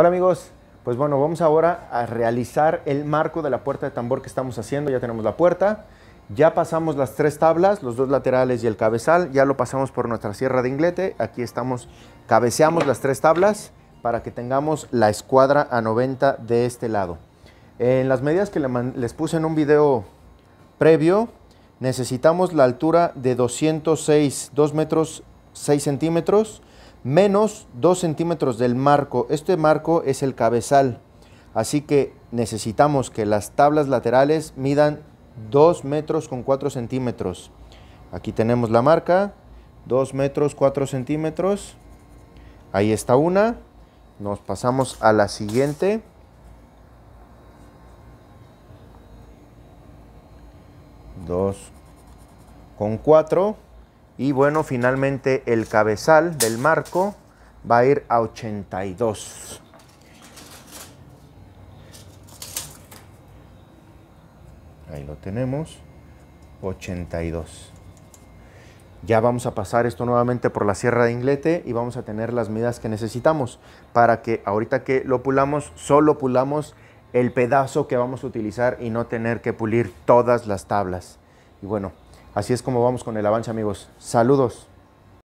Hola amigos, pues bueno, vamos ahora a realizar el marco de la puerta de tambor que estamos haciendo. Ya tenemos la puerta, ya pasamos las tres tablas, los dos laterales y el cabezal, ya lo pasamos por nuestra sierra de inglete. Aquí estamos, cabeceamos las tres tablas para que tengamos la escuadra a 90 de este lado. En las medidas que les puse en un video previo, necesitamos la altura de 206, 2 metros 6 centímetros, menos 2 centímetros del marco. Este marco es el cabezal, así que necesitamos que las tablas laterales midan 2 metros con 4 centímetros. Aquí tenemos la marca, 2 metros 4 centímetros. Ahí está una. Nos pasamos a la siguiente. Dos con cuatro. Y bueno, finalmente el cabezal del marco va a ir a 82. Ahí lo tenemos. 82. Ya vamos a pasar esto nuevamente por la sierra de inglete y vamos a tener las medidas que necesitamos para que ahorita que lo pulamos, solo pulamos el pedazo que vamos a utilizar y no tener que pulir todas las tablas. Y bueno, Así es como vamos con el avance, amigos. Saludos.